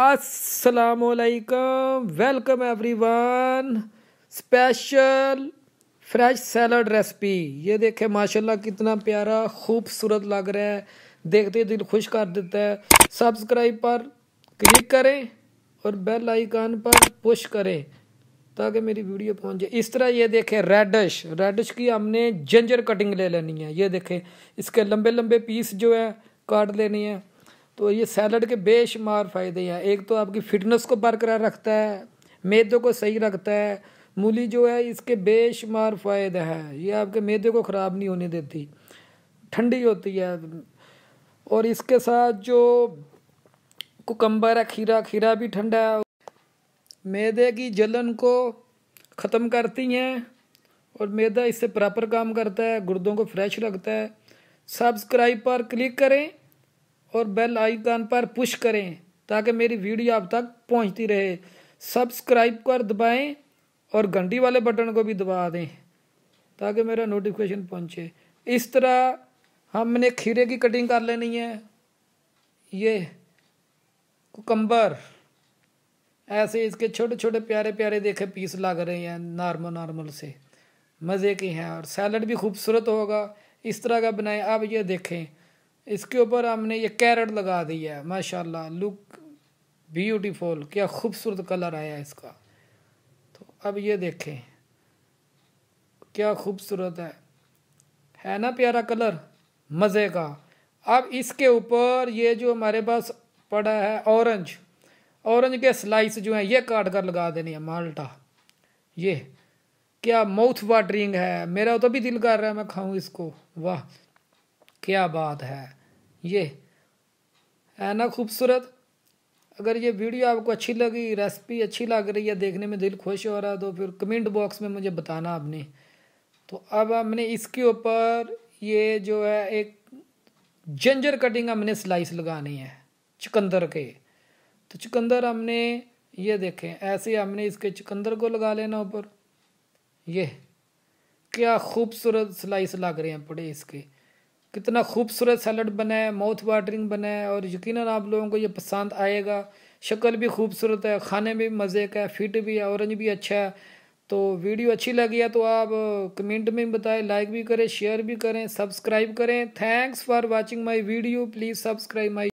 असलकम welcome everyone special fresh salad recipe ये देखें माशाल्लाह कितना प्यारा खूबसूरत लग रहा है देखते ही दिल खुश कर देता है सब्सक्राइब पर क्लिक करें और बेल आइकान पर पुश करें ताकि मेरी वीडियो पहुंच जाए इस तरह ये देखें रेडिश रेडिश की हमने जंजर कटिंग ले लेनी है ये देखें इसके लंबे लंबे पीस जो है काट लेनी है तो ये सैलड के बेशुमार फ़ायदे हैं एक तो आपकी फ़िटनेस को बरकरार रखता है मैदे को सही रखता है मूली जो है इसके बेशुमार फ़ायदे हैं ये आपके मैदे को ख़राब नहीं होने देती ठंडी होती है और इसके साथ जो कुकम्बर है खीरा खीरा भी ठंडा है मैदे की जलन को ख़त्म करती हैं और मैदा इससे प्रॉपर काम करता है गुर्दों को फ्रेश रखता है सब्सक्राइब पर क्लिक करें और बेल आइकन पर पुश करें ताकि मेरी वीडियो आप तक पहुंचती रहे सब्सक्राइब कर दबाएं और घंटी वाले बटन को भी दबा दें ताकि मेरा नोटिफिकेशन पहुंचे इस तरह हमने खीरे की कटिंग कर लेनी है ये कुकम्बर ऐसे इसके छोटे छोटे प्यारे प्यारे देखे पीस लग रहे हैं नॉर्मल नॉर्मल से मज़े के हैं और सैलड भी खूबसूरत होगा इस तरह का बनाएं आप ये देखें इसके ऊपर हमने ये कैरेट लगा दिया है माशाल्लाह लुक ब्यूटीफुल क्या खूबसूरत कलर आया इसका तो अब ये देखें क्या खूबसूरत है है ना प्यारा कलर मज़े का अब इसके ऊपर ये जो हमारे पास पड़ा है ऑरेंज ऑरेंज के स्लाइस जो हैं ये काट कर लगा देनी है माल्टा ये क्या माउथ वाटरिंग है मेरा तो भी दिल कर रहा है मैं खाऊं इसको वाह क्या बात है ये है ना खूबसूरत अगर ये वीडियो आपको अच्छी लगी रेसिपी अच्छी लग रही है देखने में दिल खुश हो रहा है तो फिर कमेंट बॉक्स में मुझे बताना आपने तो अब हमने इसके ऊपर ये जो है एक जंजर कटिंग हमने स्लाइस लगानी है चुकंदर के तो चुकंदर हमने ये देखें ऐसे हमने इसके चुकंदर को लगा लेना ऊपर ये क्या खूबसूरत स्लाइस लग रहे हैं बड़े इसके कितना खूबसूरत सैलड बना है माउथ वाटरिंग बना है और यकीन आप लोगों को ये पसंद आएगा शक्ल भी खूबसूरत है खाने में भी मज़े का है फिट भी है औरेंज भी अच्छा है तो वीडियो अच्छी लगी है तो आप कमेंट में बताएं लाइक भी करें शेयर भी करें सब्सक्राइब करें thanks for watching my video please subscribe my